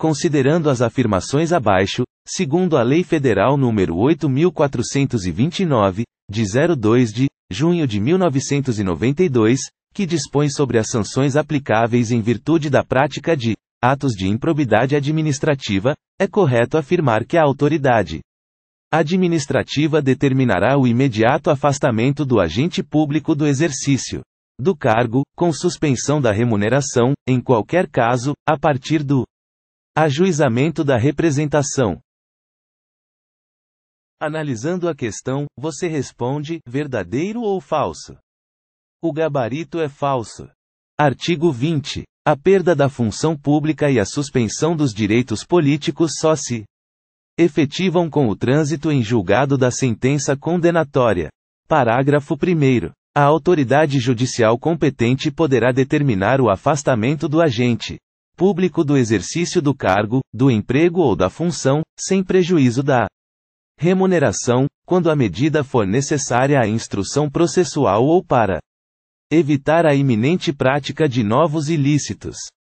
Considerando as afirmações abaixo, segundo a Lei Federal nº 8429, de 02 de junho de 1992, que dispõe sobre as sanções aplicáveis em virtude da prática de atos de improbidade administrativa, é correto afirmar que a autoridade administrativa determinará o imediato afastamento do agente público do exercício do cargo, com suspensão da remuneração, em qualquer caso, a partir do Ajuizamento da representação. Analisando a questão, você responde: verdadeiro ou falso? O gabarito é falso. Artigo 20. A perda da função pública e a suspensão dos direitos políticos só se efetivam com o trânsito em julgado da sentença condenatória. Parágrafo 1. A autoridade judicial competente poderá determinar o afastamento do agente público do exercício do cargo, do emprego ou da função, sem prejuízo da remuneração, quando a medida for necessária à instrução processual ou para evitar a iminente prática de novos ilícitos.